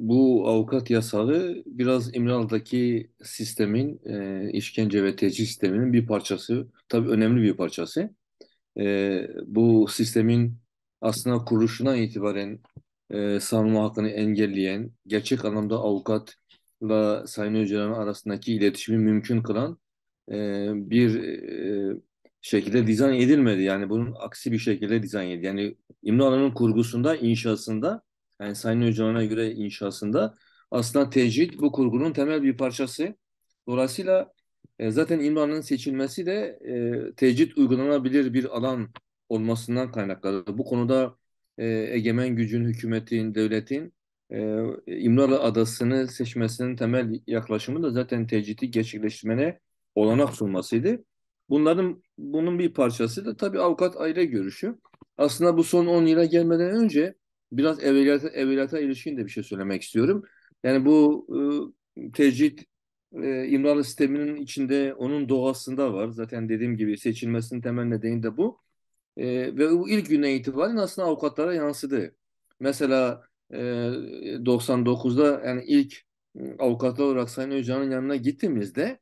bu avukat yasağı biraz İmralı'daki sistemin e, işkence ve tecrit sisteminin bir parçası, tabii önemli bir parçası. E, bu sistemin aslında kuruluşundan itibaren e, savunma hakkını engelleyen, gerçek anlamda avukatla Sayın Öcalan arasındaki iletişimi mümkün kılan e, bir e, şekilde dizayn edilmedi. Yani bunun aksi bir şekilde dizayn edildi. Yani İmralı'nın kurgusunda, inşasında yani Sayın Öcalan'a göre inşasında aslında tecrit bu kurgunun temel bir parçası. Dolayısıyla e, zaten İmran'ın seçilmesi de e, tecrit uygulanabilir bir alan olmasından kaynaklanır. Bu konuda e, egemen gücün, hükümetin, devletin e, İmralı Adası'nı seçmesinin temel yaklaşımı da zaten tecriti gerçekleştirmene olanak sunmasıydı. Bunların bunun bir parçası da tabii avukat aile görüşü. Aslında bu son 10 yıla gelmeden önce biraz evveliyata, evveliyata ilişkin de bir şey söylemek istiyorum. Yani bu e, tecrit e, İmralı sisteminin içinde onun doğasında var. Zaten dediğim gibi seçilmesinin temel nedeni de bu. E, ve bu ilk günden itibaren aslında avukatlara yansıdı. Mesela e, 99'da yani ilk ıı, avukatlar olarak Sayın Öcalan'ın yanına gittiğimizde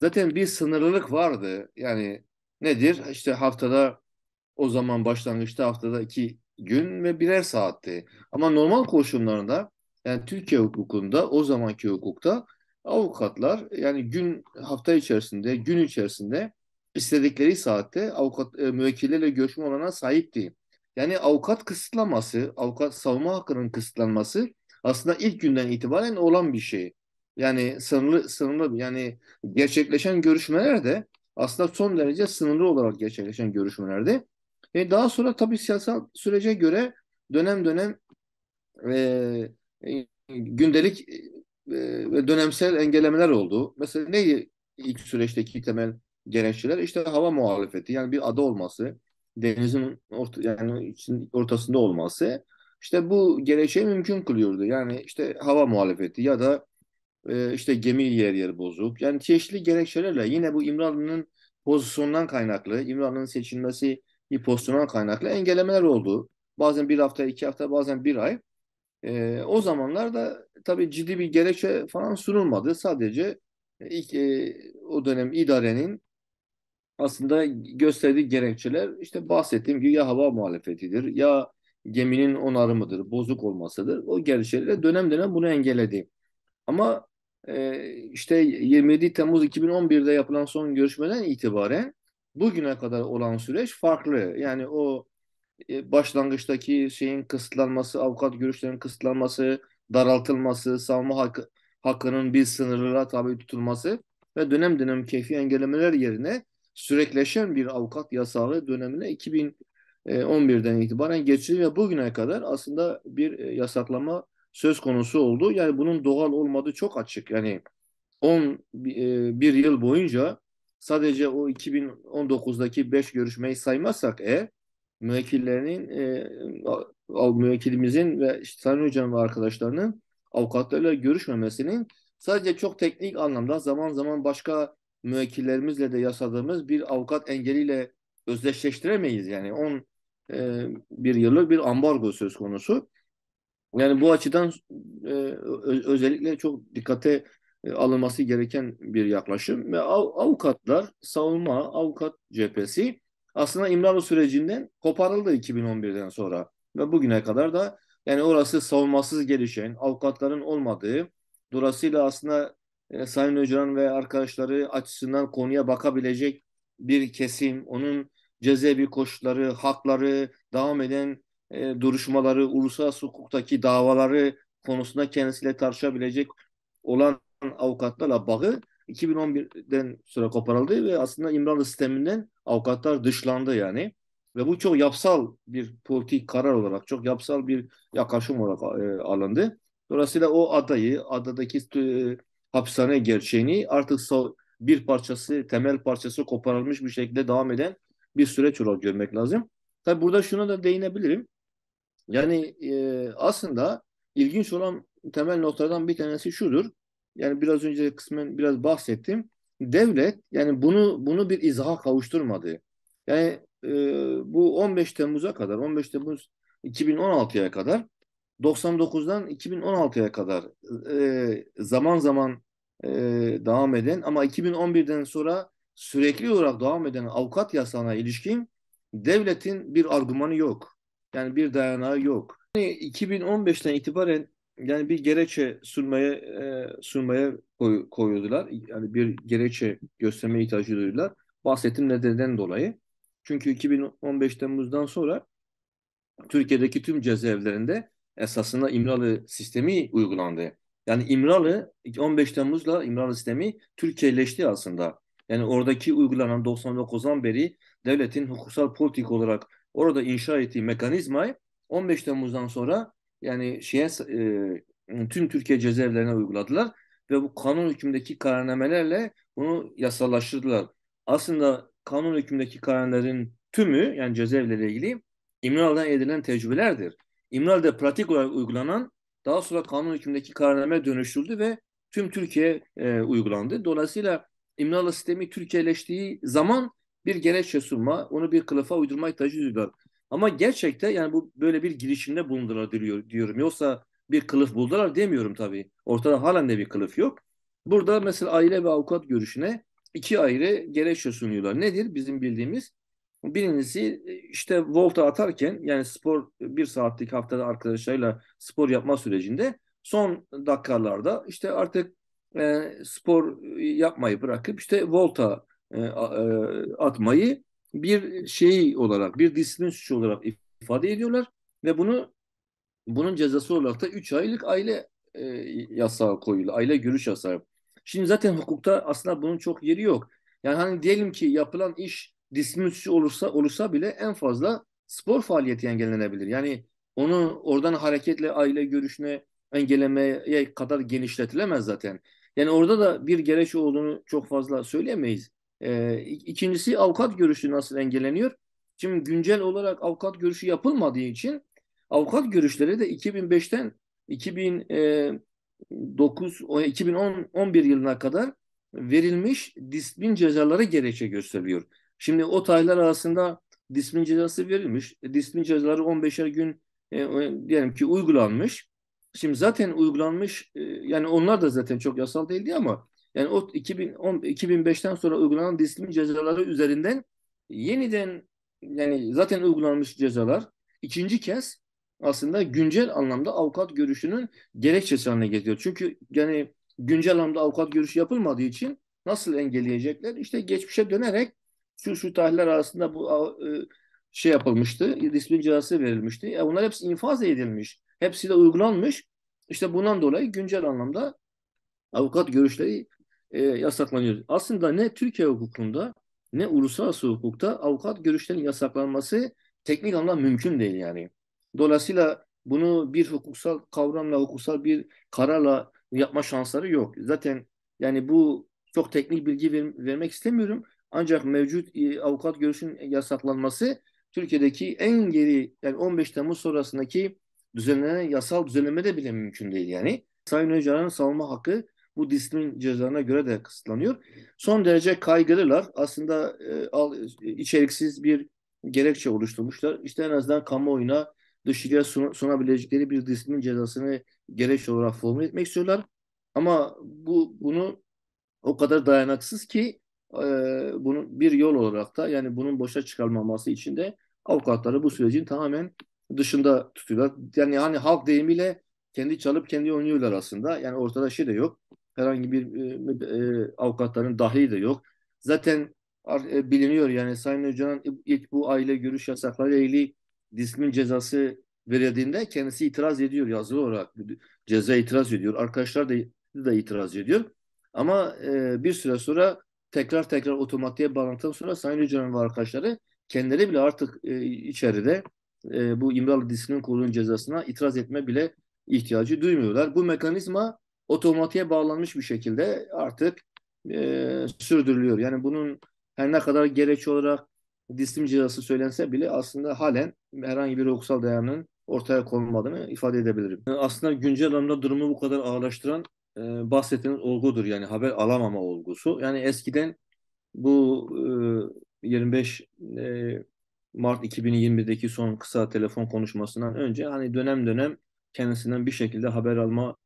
zaten bir sınırlılık vardı. Yani nedir? İşte haftada o zaman başlangıçta haftada iki gün ve birer saatte. Ama normal koşullarında yani Türkiye hukukunda o zamanki hukukta avukatlar yani gün hafta içerisinde gün içerisinde istedikleri saatte avukat e, müvekkillerle görüşme olana sahipti. Yani avukat kısıtlaması, avukat savunma hakkının kısıtlanması aslında ilk günden itibaren olan bir şey. Yani sınırlı, sınırlı yani gerçekleşen görüşmelerde aslında son derece sınırlı olarak gerçekleşen görüşmelerde e daha sonra tabii siyasal sürece göre dönem dönem e, e gündelik e, ve dönemsel engellemeler oldu. Mesela ne ilk süreçteki temel gerekçeler? İşte hava muhalefeti yani bir ada olması, denizin orta, yani için ortasında olması işte bu gerekçeyi mümkün kılıyordu. Yani işte hava muhalefeti ya da e, işte gemi yer yer bozuk. Yani çeşitli gerekçelerle yine bu İmralı'nın pozisyondan kaynaklı, İmralı'nın seçilmesi hipostrüman kaynaklı engellemeler oldu. Bazen bir hafta, iki hafta, bazen bir ay. E, o zamanlar da tabii ciddi bir gerekçe falan sunulmadı. Sadece e, ilk e, o dönem idarenin aslında gösterdiği gerekçeler işte bahsettiğim gibi ya hava muhalefetidir ya geminin onarımıdır, bozuk olmasıdır. O gerekçelerle dönem dönem bunu engelledi. Ama e, işte 27 Temmuz 2011'de yapılan son görüşmeden itibaren bugüne kadar olan süreç farklı. Yani o e, başlangıçtaki şeyin kısıtlanması, avukat görüşlerinin kısıtlanması, daraltılması, savunma hakkı, hakkının bir sınırlara tabi tutulması ve dönem dönem keyfi engellemeler yerine sürekleşen bir avukat yasağı dönemine 2011'den e, itibaren geçti ve bugüne kadar aslında bir e, yasaklama söz konusu oldu. Yani bunun doğal olmadığı çok açık. Yani 11 yıl boyunca sadece o 2019'daki 5 görüşmeyi saymazsak eğer müvekkillerinin e, e müvekkilimizin ve işte Sayın Hoca'nın ve arkadaşlarının avukatlarıyla görüşmemesinin sadece çok teknik anlamda zaman zaman başka müvekkillerimizle de yasadığımız bir avukat engeliyle özdeşleştiremeyiz. Yani 10 e, bir yıllık bir ambargo söz konusu. Yani bu açıdan e, özellikle çok dikkate e, alınması gereken bir yaklaşım ve av, avukatlar, savunma, avukat cephesi aslında İmralı sürecinden koparıldı 2011'den sonra ve bugüne kadar da yani orası savunmasız gelişen, avukatların olmadığı, dolayısıyla aslında e, Sayın Öcalan ve arkadaşları açısından konuya bakabilecek bir kesim, onun cezaevi koşulları, hakları, devam eden e, duruşmaları, uluslararası hukuktaki davaları konusunda kendisiyle tartışabilecek olan avukatlarla bağı 2011'den sonra koparıldı ve aslında İmralı sisteminden avukatlar dışlandı yani. Ve bu çok yapsal bir politik karar olarak, çok yapsal bir yaklaşım olarak e, alındı. Dolayısıyla o adayı, adadaki e, hapishane gerçeğini artık bir parçası, temel parçası koparılmış bir şekilde devam eden bir süreç olarak görmek lazım. Tabi burada şuna da değinebilirim. Yani e, aslında ilginç olan temel noktadan bir tanesi şudur yani biraz önce kısmen biraz bahsettim. Devlet yani bunu bunu bir izaha kavuşturmadı. Yani e, bu 15 Temmuz'a kadar 15 Temmuz 2016'ya kadar 99'dan 2016'ya kadar e, zaman zaman e, devam eden ama 2011'den sonra sürekli olarak devam eden avukat yasağına ilişkin devletin bir argümanı yok. Yani bir dayanağı yok. Yani 2015'ten itibaren yani bir gereçe sürmeye e, sunmaya koy, koyuyordular. Yani bir gereçe göstermeye ihtiyacı duydular. Bahsettiğim nedenden dolayı. Çünkü 2015 Temmuz'dan sonra Türkiye'deki tüm cezaevlerinde esasında İmralı sistemi uygulandı. Yani İmralı 15 Temmuz'la İmralı sistemi Türkiye'leşti aslında. Yani oradaki uygulanan 99'dan beri devletin hukusal politik olarak orada inşa ettiği mekanizmayı 15 Temmuz'dan sonra yani şeye e, tüm Türkiye cezaevlerine uyguladılar ve bu kanun hükmündeki kararnamelerle bunu yasallaştırdılar. Aslında kanun hükmündeki kararların tümü yani cezaevleriyle ilgili İmral'dan edilen tecrübelerdir. İmral'de pratik olarak uygulanan daha sonra kanun hükmündeki kararname dönüştürüldü ve tüm Türkiye e, uygulandı. Dolayısıyla İmralı sistemi Türkiye'leştiği zaman bir gerekçe sunma, onu bir kılıfa uydurmayı ihtiyacı duydular. Ama gerçekten yani bu böyle bir girişimde bulundular diyor, diyorum. Yoksa bir kılıf buldular demiyorum tabii. Ortada halen de bir kılıf yok. Burada mesela aile ve avukat görüşüne iki ayrı gerekçe sunuyorlar. Nedir bizim bildiğimiz? Birincisi e, işte volta atarken yani spor bir saatlik haftada arkadaşlarıyla spor yapma sürecinde son dakikalarda işte artık e, spor e, yapmayı bırakıp işte volta e, e, atmayı bir şey olarak, bir disiplin suçu olarak ifade ediyorlar ve bunu bunun cezası olarak da 3 aylık aile e, yasağı koyuyor, aile görüş yasağı. Şimdi zaten hukukta aslında bunun çok yeri yok. Yani hani diyelim ki yapılan iş disiplin suçu olursa olursa bile en fazla spor faaliyeti engellenebilir. Yani onu oradan hareketle aile görüşüne engellemeye kadar genişletilemez zaten. Yani orada da bir gereç olduğunu çok fazla söyleyemeyiz. E, ikincisi avukat görüşü nasıl engelleniyor? Şimdi güncel olarak avukat görüşü yapılmadığı için avukat görüşleri de 2005'ten 2009 2011 yılına kadar verilmiş disiplin cezaları gerekçe gösteriliyor. Şimdi o taylar arasında disiplin cezası verilmiş. E, disiplin cezaları 15'er gün e, diyelim ki uygulanmış. Şimdi zaten uygulanmış e, yani onlar da zaten çok yasal değildi ama yani o 2010, 2005'ten sonra uygulanan disiplin cezaları üzerinden yeniden yani zaten uygulanmış cezalar ikinci kez aslında güncel anlamda avukat görüşünün gerekçesi haline getiriyor. Çünkü yani güncel anlamda avukat görüşü yapılmadığı için nasıl engelleyecekler? İşte geçmişe dönerek şu şu tarihler arasında bu e, şey yapılmıştı, disiplin cezası verilmişti. E bunlar hepsi infaz edilmiş. Hepsi de uygulanmış. İşte bundan dolayı güncel anlamda avukat görüşleri e, yasaklanıyor. Aslında ne Türkiye hukukunda ne uluslararası hukukta avukat görüşlerinin yasaklanması teknik anlamda mümkün değil yani. Dolayısıyla bunu bir hukuksal kavramla, hukuksal bir kararla yapma şansları yok. Zaten yani bu çok teknik bilgi ver, vermek istemiyorum. Ancak mevcut e, avukat görüşün yasaklanması Türkiye'deki en geri yani 15 Temmuz sonrasındaki düzenlenen yasal düzenlemede bile mümkün değil yani. Sayın Öcalan'ın savunma hakkı bu disiplin cezalarına göre de kısıtlanıyor. Son derece kaygılılar. Aslında e, al, e, içeriksiz bir gerekçe oluşturmuşlar. İşte en azından kamuoyuna dışarıya sun, sunabilecekleri bir disiplin cezasını gerekçe olarak formüle etmek istiyorlar. Ama bu bunu o kadar dayanaksız ki e, bunun bir yol olarak da yani bunun boşa çıkarmaması için de avukatları bu sürecin tamamen dışında tutuyorlar. Yani hani halk deyimiyle kendi çalıp kendi oynuyorlar aslında. Yani ortada şey de yok. Herhangi bir e, e, avukatların dahli de yok. Zaten e, biliniyor yani Sayın Öcalan ilk bu aile görüş yasakları ilgili disiplin cezası verildiğinde kendisi itiraz ediyor yazılı olarak ceza itiraz ediyor. Arkadaşlar da, da itiraz ediyor. Ama e, bir süre sonra tekrar tekrar otomatiğe bağlantıdan sonra Sayın Öcalan ve arkadaşları kendileri bile artık e, içeride e, bu İmralı Disiplin kurulun cezasına itiraz etme bile ihtiyacı duymuyorlar. Bu mekanizma otomatiğe bağlanmış bir şekilde artık e, sürdürülüyor. Yani bunun her ne kadar gerekçe olarak disiplin cezası söylense bile aslında halen herhangi bir hukuksal dayanın ortaya konulmadığını ifade edebilirim. E, aslında güncel anlamda durumu bu kadar ağırlaştıran e, bahsettiğiniz olgudur. Yani haber alamama olgusu. Yani eskiden bu e, 25 e, Mart 2020'deki son kısa telefon konuşmasından önce hani dönem dönem kendisinden bir şekilde haber alma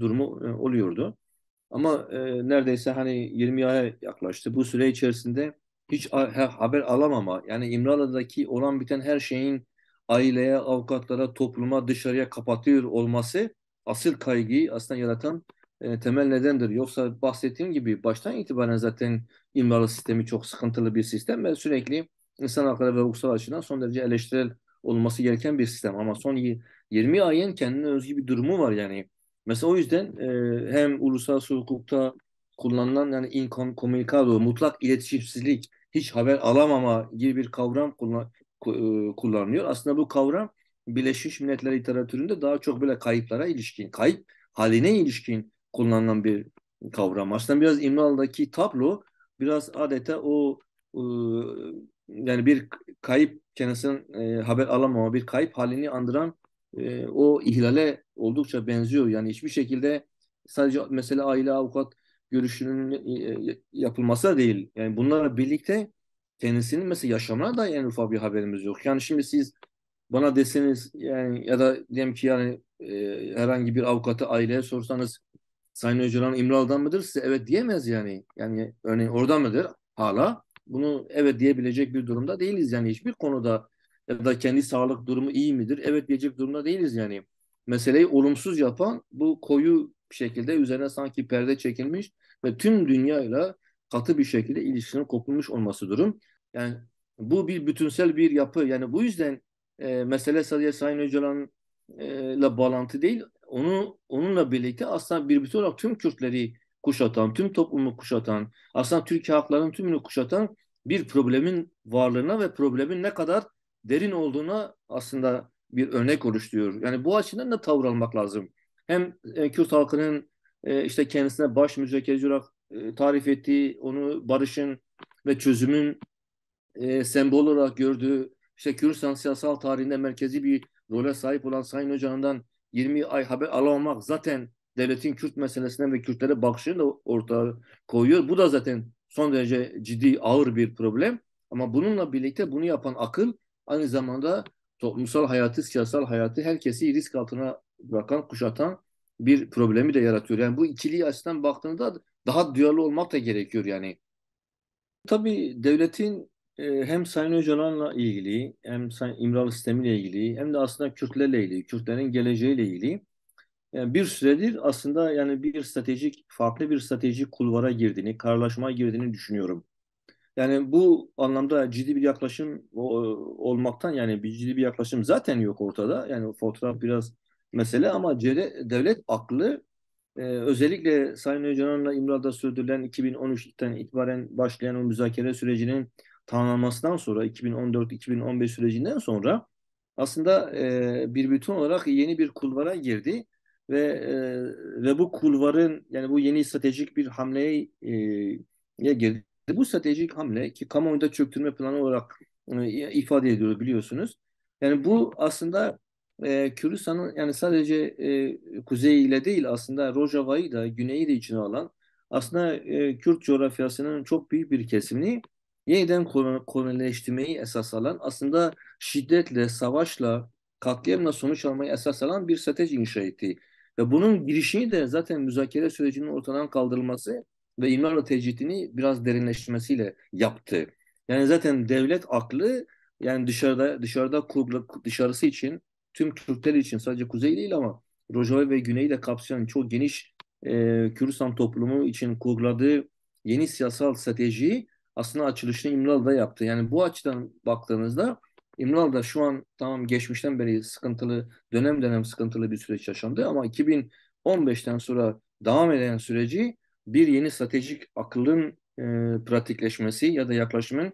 durumu e, oluyordu. Ama e, neredeyse hani 20 aya yaklaştı. Bu süre içerisinde hiç haber alamama yani İmralı'daki olan biten her şeyin aileye, avukatlara, topluma, dışarıya kapatıyor olması asıl kaygıyı aslında yaratan e, temel nedendir. Yoksa bahsettiğim gibi baştan itibaren zaten İmralı sistemi çok sıkıntılı bir sistem ve sürekli insan hakları ve hukuksal açıdan son derece eleştirel olması gereken bir sistem. Ama son 20 ayın kendine özgü bir durumu var yani. Mesela o yüzden e, hem uluslararası hukukta kullanılan yani incommunicado, mutlak iletişimsizlik, hiç haber alamama gibi bir kavram kullan, e, kullanılıyor. Aslında bu kavram Birleşmiş Milletler literatüründe daha çok böyle kayıplara ilişkin, kayıp haline ilişkin kullanılan bir kavram. Aslında biraz İmralı'daki tablo biraz adeta o e, yani bir kayıp kendisinden e, haber alamama bir kayıp halini andıran e, o ihlale oldukça benziyor. Yani hiçbir şekilde sadece mesela aile avukat görüşünün e, e, yapılması da değil. Yani bunlarla birlikte kendisinin mesela yaşamına da en ufak bir haberimiz yok. Yani şimdi siz bana deseniz yani ya da diyelim ki yani e, herhangi bir avukatı aileye sorsanız Sayın Öcalan İmralı'dan mıdır? Size evet diyemez yani. Yani örneğin oradan mıdır? Hala bunu evet diyebilecek bir durumda değiliz yani hiçbir konuda ya da kendi sağlık durumu iyi midir? Evet diyecek durumda değiliz yani meseleyi olumsuz yapan bu koyu şekilde üzerine sanki perde çekilmiş ve tüm dünyayla katı bir şekilde ilişkinin kopulmuş olması durum. Yani bu bir bütünsel bir yapı. Yani bu yüzden e, mesele sadece Sayın Öcalan'la e, bağlantı değil, onu onunla birlikte aslında bir bütün olarak tüm Kürtleri kuşatan, tüm toplumu kuşatan, aslında Türkiye haklarının tümünü kuşatan bir problemin varlığına ve problemin ne kadar derin olduğuna aslında bir örnek oluşturuyor. Yani bu açıdan da tavır almak lazım. Hem e, Kürt halkının e, işte kendisine baş müzakereci olarak e, tarif ettiği, onu barışın ve çözümün sembol olarak gördüğü, işte Kürdistan siyasal tarihinde merkezi bir role sahip olan Sayın Hoca'ndan 20 ay haber alamamak zaten devletin Kürt meselesine ve Kürtlere bakışını da ortaya koyuyor. Bu da zaten son derece ciddi, ağır bir problem. Ama bununla birlikte bunu yapan akıl aynı zamanda toplumsal hayatı, siyasal hayatı herkesi risk altına bırakan, kuşatan bir problemi de yaratıyor. Yani bu ikili açıdan baktığında daha duyarlı olmak da gerekiyor yani. Tabii devletin e, hem Sayın Öcalan'la ilgili hem Sayın İmralı sistemiyle ilgili hem de aslında Kürtlerle ilgili, Kürtlerin geleceğiyle ilgili yani bir süredir aslında yani bir stratejik, farklı bir stratejik kulvara girdiğini, karlaşmaya girdiğini düşünüyorum. Yani bu anlamda ciddi bir yaklaşım e, olmaktan yani bir ciddi bir yaklaşım zaten yok ortada. Yani fotoğraf biraz mesele ama devlet aklı e, özellikle Sayın Öcalan'la İmralı'da sürdürülen 2013'ten itibaren başlayan o müzakere sürecinin tamamlanmasından sonra 2014-2015 sürecinden sonra aslında e, bir bütün olarak yeni bir kulvara girdi ve e, ve bu kulvarın yani bu yeni stratejik bir hamleye e, girdi e, bu stratejik hamle ki kamuoyunda çöktürme planı olarak e, ifade ediyor biliyorsunuz. Yani bu aslında e, Kürdistan'ın yani sadece e, kuzeyiyle değil aslında Rojava'yı da güneyi de içine alan aslında e, Kürt coğrafyasının çok büyük bir kesimini yeniden kolonileştirmeyi esas alan aslında şiddetle, savaşla, katliamla sonuç almayı esas alan bir strateji inşa etti. Ve bunun girişini de zaten müzakere sürecinin ortadan kaldırılması ve İmralı tecridini biraz derinleştirmesiyle yaptı. Yani zaten devlet aklı yani dışarıda dışarıda kurla, dışarısı için tüm Türkler için sadece kuzey değil ama Rojava ve Güney'i de kapsayan çok geniş e, Kürdistan toplumu için kurguladığı yeni siyasal stratejiyi aslında açılışını İmralı'da yaptı. Yani bu açıdan baktığınızda İmralı'da şu an tamam geçmişten beri sıkıntılı, dönem dönem sıkıntılı bir süreç yaşandı ama 2015'ten sonra devam eden süreci bir yeni stratejik akılın e, pratikleşmesi ya da yaklaşımın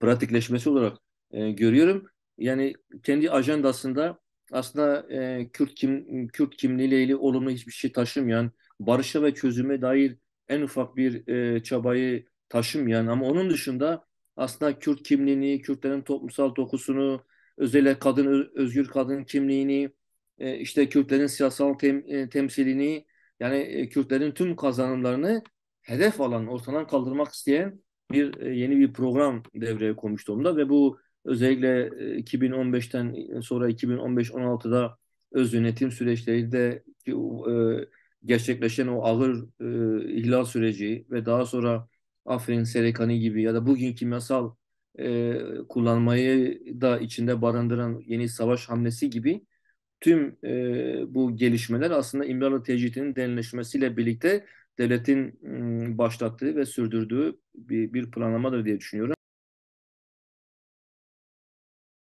pratikleşmesi olarak e, görüyorum. Yani kendi ajandasında aslında e, Kürt kim Kürt kimliğiyle ilgili olumlu hiçbir şey taşımayan, barışa ve çözüme dair en ufak bir e, çabayı taşımayan ama onun dışında aslında Kürt kimliğini, Kürtlerin toplumsal dokusunu, özellikle kadın özgür kadın kimliğini, e, işte Kürtlerin siyasal tem, e, temsilini yani e, Kürtlerin tüm kazanımlarını hedef alan, ortadan kaldırmak isteyen bir e, yeni bir program devreye koymuştu onda ve bu özellikle 2015'ten e, sonra 2015-16'da öz yönetim süreçlerinde gerçekleşen o ağır ihlal süreci ve daha sonra Afrin Serekani gibi ya da bugün kimyasal kullanmayı da içinde barındıran yeni savaş hamlesi gibi tüm e, bu gelişmeler aslında İmralı tecritinin denileşmesiyle birlikte devletin e, başlattığı ve sürdürdüğü bir, bir planlamadır diye düşünüyorum.